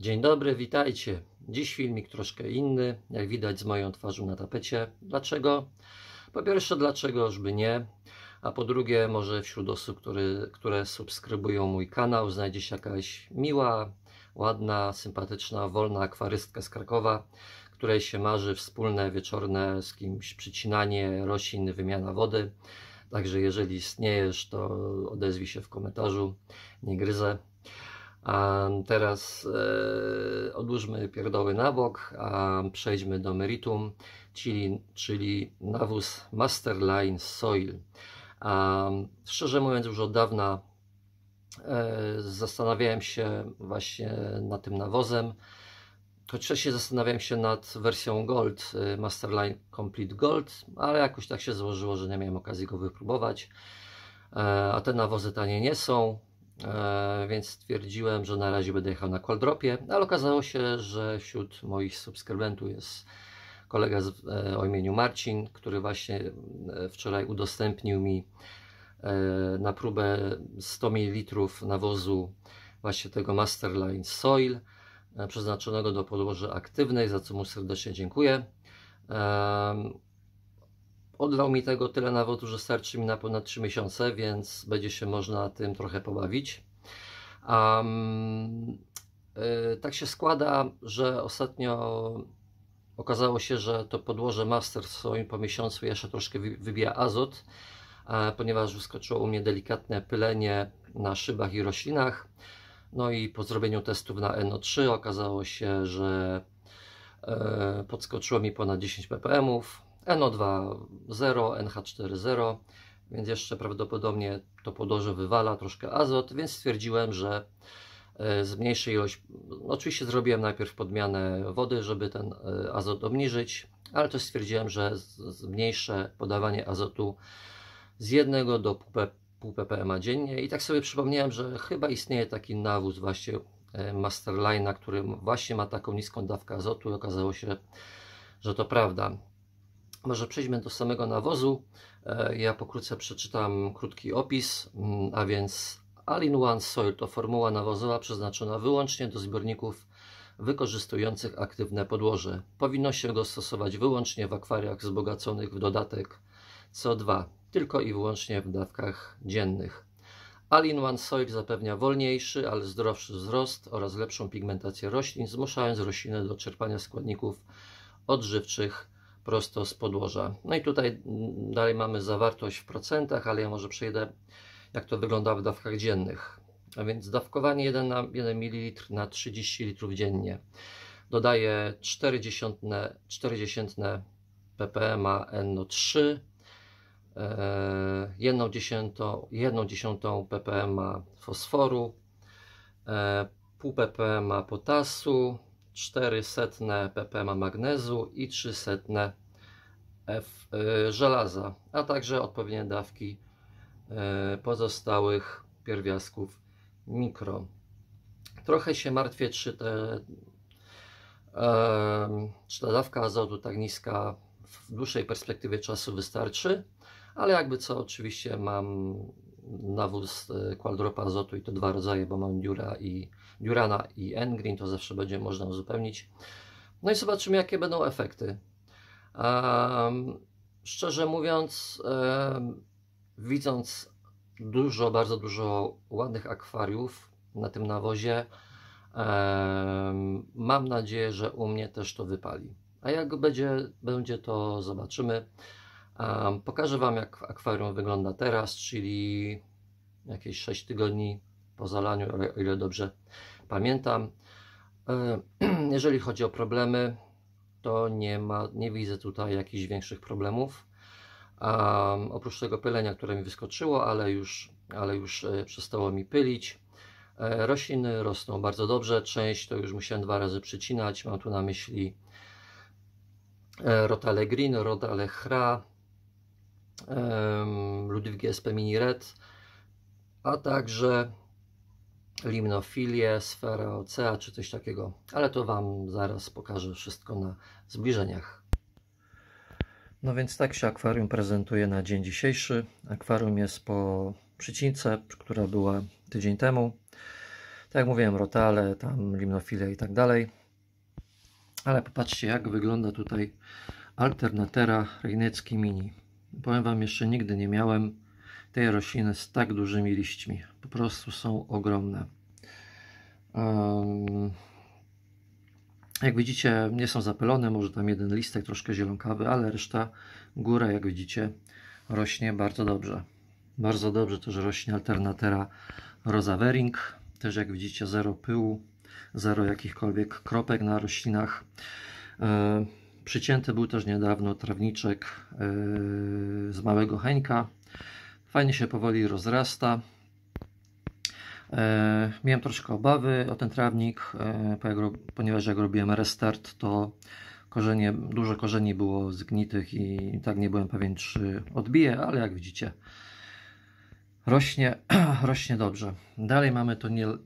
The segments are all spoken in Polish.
Dzień dobry, witajcie. Dziś filmik troszkę inny, jak widać z moją twarzą na tapecie. Dlaczego? Po pierwsze, dlaczego, by nie? A po drugie, może wśród osób, który, które subskrybują mój kanał, znajdzie się jakaś miła, ładna, sympatyczna, wolna akwarystka z Krakowa, której się marzy wspólne wieczorne z kimś przycinanie roślin, wymiana wody. Także jeżeli istniejesz, to odezwij się w komentarzu. Nie gryzę. A teraz e, odłóżmy pierdoły na bok, a przejdźmy do meritum, czyli, czyli nawóz Masterline Soil. A, szczerze mówiąc, już od dawna e, zastanawiałem się właśnie nad tym nawozem. Choć wcześniej zastanawiałem się nad wersją Gold, e, Masterline Complete Gold, ale jakoś tak się złożyło, że nie miałem okazji go wypróbować. E, a te nawozy tanie nie są. E, więc stwierdziłem, że na razie będę jechał na Qualdropie, ale okazało się, że wśród moich subskrybentów jest kolega z, e, o imieniu Marcin, który właśnie e, wczoraj udostępnił mi e, na próbę 100 ml nawozu właśnie tego Masterline Soil e, przeznaczonego do podłoży aktywnej, za co mu serdecznie dziękuję. Odlał mi tego tyle nawozu, że starczy mi na ponad 3 miesiące, więc będzie się można tym trochę pobawić. Um, yy, tak się składa, że ostatnio okazało się, że to podłoże Master w swoim po miesiącu jeszcze troszkę wybija azot, e, ponieważ wyskoczyło u mnie delikatne pylenie na szybach i roślinach. No i po zrobieniu testów na NO3 okazało się, że e, podskoczyło mi ponad 10 ppm. NO2.0, NH4.0, więc jeszcze prawdopodobnie to podorze wywala troszkę azot, więc stwierdziłem, że e, zmniejszy ilość, no, oczywiście zrobiłem najpierw podmianę wody, żeby ten e, azot obniżyć, ale też stwierdziłem, że zmniejszę podawanie azotu z 1 do pół ppm dziennie i tak sobie przypomniałem, że chyba istnieje taki nawóz właśnie e, Masterline'a, który właśnie ma taką niską dawkę azotu i okazało się, że to prawda. Może przejdźmy do samego nawozu. E, ja pokrótce przeczytam krótki opis, mm, a więc All-in-One Soil to formuła nawozowa przeznaczona wyłącznie do zbiorników wykorzystujących aktywne podłoże. Powinno się go stosować wyłącznie w akwariach wzbogaconych w dodatek CO2, tylko i wyłącznie w dawkach dziennych. All-in-One Soil zapewnia wolniejszy, ale zdrowszy wzrost oraz lepszą pigmentację roślin, zmuszając rośliny do czerpania składników odżywczych prosto z podłoża. No i tutaj mm, dalej mamy zawartość w procentach, ale ja może przejdę jak to wygląda w dawkach dziennych. A więc dawkowanie 1, na, 1 ml na 30 litrów dziennie. Dodaję 40, 40 ppm NO3, e, 1 dziesiątą, 1 dziesiątą ppm fosforu, e, pół ppm potasu, 400 ppm magnezu i 300 F, y, żelaza, a także odpowiednie dawki y, pozostałych pierwiastków mikro. Trochę się martwię, czy, te, y, czy ta dawka azotu tak niska w dłuższej perspektywie czasu wystarczy, ale jakby co oczywiście mam nawóz z e, kwadropa azotu i to dwa rodzaje, bo mam dziura i, Durana i N-Green, to zawsze będzie można uzupełnić. No i zobaczymy, jakie będą efekty. Um, szczerze mówiąc, um, widząc dużo, bardzo dużo ładnych akwariów na tym nawozie, um, mam nadzieję, że u mnie też to wypali. A jak będzie, będzie to zobaczymy pokażę Wam jak akwarium wygląda teraz, czyli jakieś 6 tygodni po zalaniu, o ile dobrze pamiętam. E, jeżeli chodzi o problemy, to nie, ma, nie widzę tutaj jakichś większych problemów. oprócz tego pylenia, które mi wyskoczyło, ale już, ale już e, przestało mi pylić. E, rośliny rosną bardzo dobrze, część to już musiałem dwa razy przycinać. Mam tu na myśli e, rotale green, rotale Hra, Ludwig SP Mini Red, a także limnofilię, sfera ocea, czy coś takiego, ale to Wam zaraz pokażę wszystko na zbliżeniach. No więc tak się akwarium prezentuje na dzień dzisiejszy. Akwarium jest po przycince, która była tydzień temu. Tak jak mówiłem, rotale, tam limnofilia i tak dalej. Ale popatrzcie jak wygląda tutaj alternatera Rejnecki Mini. Powiem Wam, jeszcze nigdy nie miałem tej rośliny z tak dużymi liśćmi. Po prostu są ogromne. Jak widzicie, nie są zapylone, może tam jeden listek troszkę zielonkawy, ale reszta, góra, jak widzicie, rośnie bardzo dobrze. Bardzo dobrze też rośnie alternatera rozawering. Też jak widzicie, zero pyłu, zero jakichkolwiek kropek na roślinach. Przycięty był też niedawno trawniczek yy, z małego Heńka. Fajnie się powoli rozrasta. Yy, miałem troszkę obawy o ten trawnik, yy, ponieważ jak robiłem restart, to korzenie, dużo korzeni było zgnitych i tak nie byłem pewien, czy odbije, ale jak widzicie, rośnie, rośnie dobrze. Dalej mamy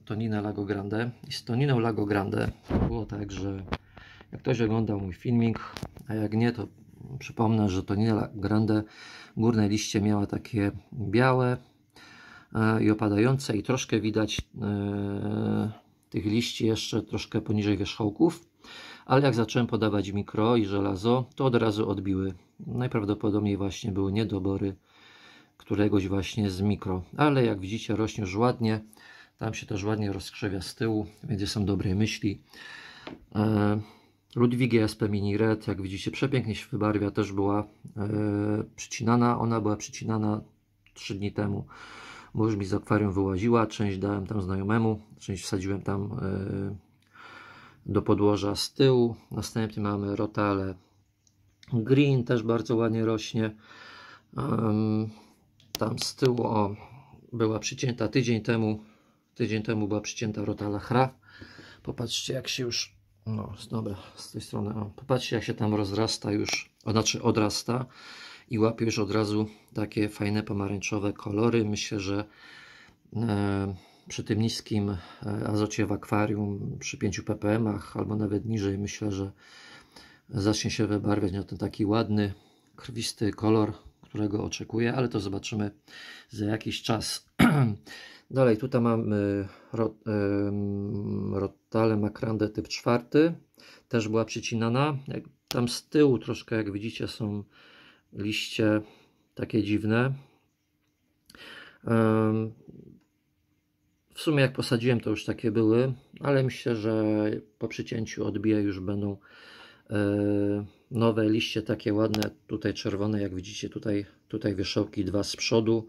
toninę Lago Grande i z toniną Lago Grande było tak, że jak ktoś oglądał mój filmik, a jak nie, to przypomnę, że to Nila Grande górne liście miała takie białe e, i opadające i troszkę widać e, tych liści jeszcze troszkę poniżej wierzchołków ale jak zacząłem podawać mikro i żelazo, to od razu odbiły. Najprawdopodobniej właśnie były niedobory któregoś właśnie z mikro. Ale jak widzicie rośnie już ładnie, tam się też ładnie rozkrzewia z tyłu, więc są dobre myśli. E, Ludwigi SP Mini Red, jak widzicie, przepięknie się wybarwia, też była e, przycinana. Ona była przycinana 3 dni temu, bo już mi z akwarium wyłaziła. Część dałem tam znajomemu, część wsadziłem tam e, do podłoża z tyłu. Następnie mamy rotale green, też bardzo ładnie rośnie. tam z tyłu o, była przycięta tydzień temu. Tydzień temu była przycięta rotala hra. Popatrzcie, jak się już no, dobra, z tej strony. O, popatrzcie, jak się tam rozrasta już, o, znaczy odrasta i łapie już od razu takie fajne pomarańczowe kolory. Myślę, że e, przy tym niskim e, azocie w akwarium, przy 5 ppm albo nawet niżej, myślę, że zacznie się wybarwiać na ten taki ładny, krwisty kolor którego oczekuję, ale to zobaczymy za jakiś czas. Dalej, tutaj mamy y, rot, Rottale typ czwarty, też była przycinana. Tam z tyłu troszkę, jak widzicie, są liście takie dziwne. W sumie jak posadziłem to już takie były, ale myślę, że po przycięciu odbije już będą e, nowe liście takie ładne, tutaj czerwone, jak widzicie, tutaj, tutaj wierzchołki dwa z przodu.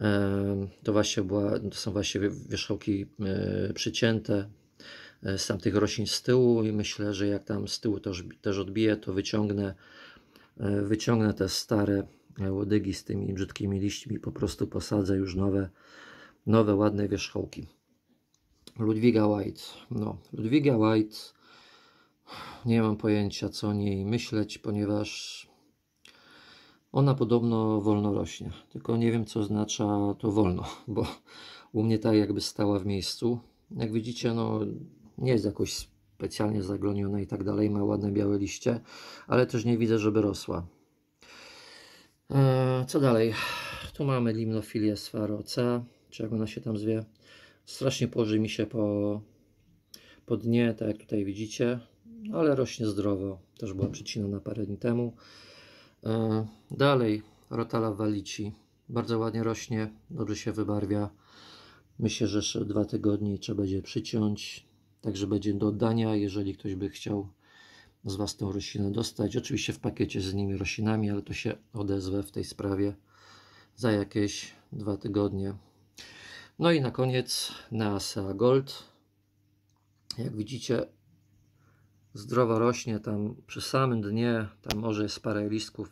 E, to właśnie była, to są właśnie wierzchołki e, przycięte e, z tamtych roślin z tyłu i myślę, że jak tam z tyłu też, też odbiję, to wyciągnę, wyciągnę te stare łodygi z tymi brzydkimi liśćmi po prostu posadzę już nowe, nowe ładne wierzchołki. Ludwiga White. No, Ludwiga White nie mam pojęcia co o niej myśleć, ponieważ ona podobno wolno rośnie. Tylko nie wiem co oznacza to wolno, bo u mnie tak jakby stała w miejscu. Jak widzicie, no nie jest jakoś specjalnie zagloniona i tak dalej, ma ładne białe liście, ale też nie widzę, żeby rosła. Eee, co dalej? Tu mamy limnofilię sferoce, czy jak ona się tam zwie. Strasznie położy mi się po, po dnie, tak jak tutaj widzicie ale rośnie zdrowo. Też była przycinana parę dni temu. E, dalej, rotala walici. Bardzo ładnie rośnie, dobrze się wybarwia. Myślę, że jeszcze dwa tygodnie trzeba będzie przyciąć. Także będzie do oddania, jeżeli ktoś by chciał z Was tą roślinę dostać. Oczywiście w pakiecie z innymi roślinami, ale to się odezwę w tej sprawie za jakieś dwa tygodnie. No i na koniec Neasea Gold. Jak widzicie, zdrowo rośnie tam przy samym dnie, tam może jest parę listków,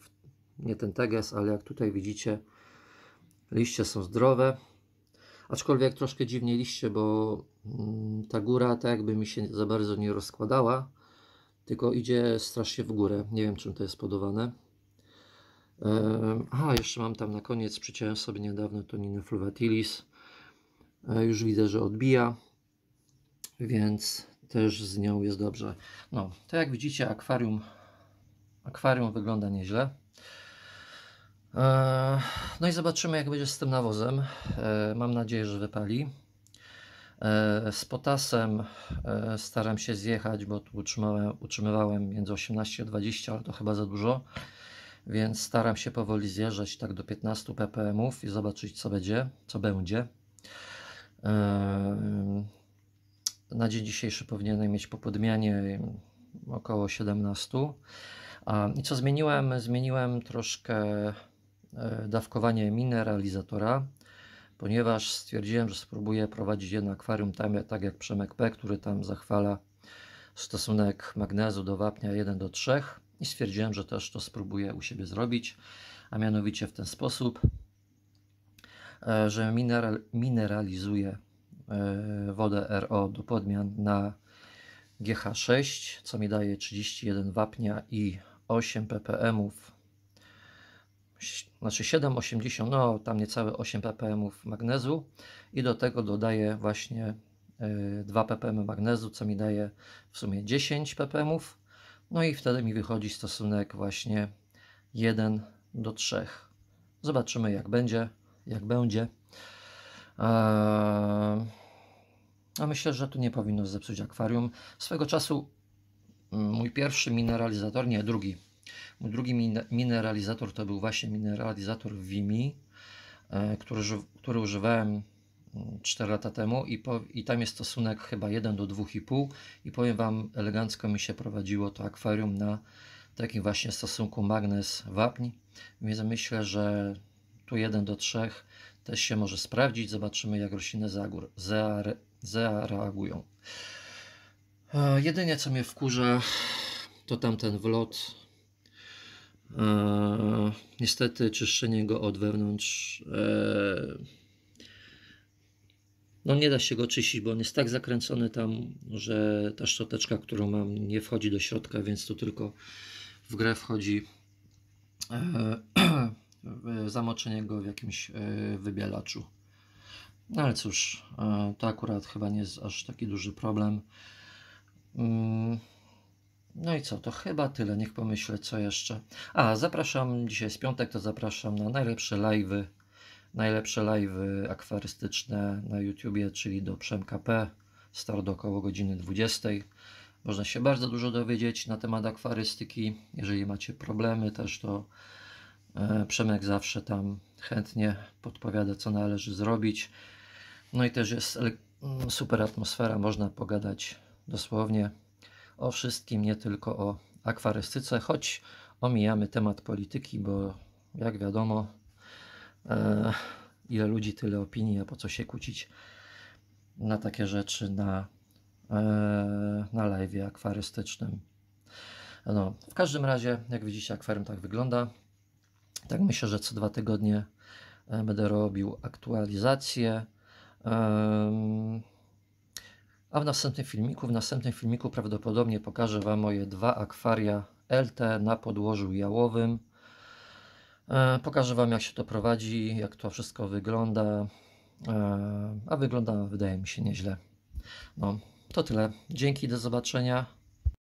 nie ten teges, ale jak tutaj widzicie, liście są zdrowe. Aczkolwiek troszkę dziwnie liście, bo mm, ta góra tak jakby mi się za bardzo nie rozkładała, tylko idzie strasznie w górę. Nie wiem, czym to jest podowane ehm, a jeszcze mam tam na koniec, przyciąłem sobie niedawno Toniny Fluvatilis. E, już widzę, że odbija, więc też z nią jest dobrze. No, to jak widzicie, akwarium, akwarium wygląda nieźle. E, no i zobaczymy, jak będzie z tym nawozem. E, mam nadzieję, że wypali. E, z potasem staram się zjechać, bo tu utrzymywałem, utrzymywałem między 18 a 20, ale to chyba za dużo. Więc staram się powoli zjeżdżać tak do 15 ppm i zobaczyć co będzie, co będzie na dzień dzisiejszy powinienem mieć po podmianie około 17. I co zmieniłem? Zmieniłem troszkę e, dawkowanie mineralizatora, ponieważ stwierdziłem, że spróbuję prowadzić jedno akwarium tam, tak jak Przemek P, który tam zachwala stosunek magnezu do wapnia 1 do 3 i stwierdziłem, że też to spróbuję u siebie zrobić, a mianowicie w ten sposób, e, że mineral, mineralizuję E, wodę RO do podmian na GH6, co mi daje 31 wapnia i 8 ppm. znaczy 7,80, no tam niecałe 8 ppm magnezu i do tego dodaję właśnie 2 e, ppm magnezu, co mi daje w sumie 10 ppm. No i wtedy mi wychodzi stosunek właśnie 1 do 3. Zobaczymy jak będzie, jak będzie. Eee, a myślę, że tu nie powinno zepsuć akwarium. Swego czasu mm, mój pierwszy mineralizator, nie, drugi. Mój drugi mineralizator to był właśnie mineralizator Vimi, eee, który, który używałem 4 mm, lata temu i, po, i tam jest stosunek chyba 1 do 2,5 i powiem Wam, elegancko mi się prowadziło to akwarium na takim właśnie stosunku magnes-wapń, więc myślę, że tu 1 do 3 też się może sprawdzić. Zobaczymy, jak rośliny zagór zareagują. E, jedynie co mnie wkurza, to tamten wlot. E, niestety czyszczenie go od wewnątrz. E, no nie da się go czyścić, bo on jest tak zakręcony tam, że ta szczoteczka, którą mam, nie wchodzi do środka, więc tu tylko w grę wchodzi. zamoczenie go w jakimś e, wybielaczu. No ale cóż, e, to akurat chyba nie jest aż taki duży problem. Mm. No i co, to chyba tyle, niech pomyślę co jeszcze. A, zapraszam, dzisiaj jest piątek, to zapraszam na najlepsze live'y, najlepsze live'y akwarystyczne na YouTubie, czyli do Przemka P, start około godziny 20. Można się bardzo dużo dowiedzieć na temat akwarystyki. Jeżeli macie problemy też, to E, Przemek zawsze tam chętnie podpowiada, co należy zrobić. No i też jest mm, super atmosfera, można pogadać dosłownie o wszystkim, nie tylko o akwarystyce, choć omijamy temat polityki, bo jak wiadomo, e, ile ludzi, tyle opinii, a po co się kłócić na takie rzeczy na, e, na live akwarystycznym. No, w każdym razie, jak widzicie, akwarium tak wygląda. Tak myślę, że co dwa tygodnie e, będę robił aktualizację. A w następnym filmiku, w następnym filmiku prawdopodobnie pokażę Wam moje dwa akwaria LT na podłożu jałowym. E, pokażę Wam jak się to prowadzi, jak to wszystko wygląda. E, a wygląda wydaje mi się nieźle. No, to tyle. Dzięki, do zobaczenia.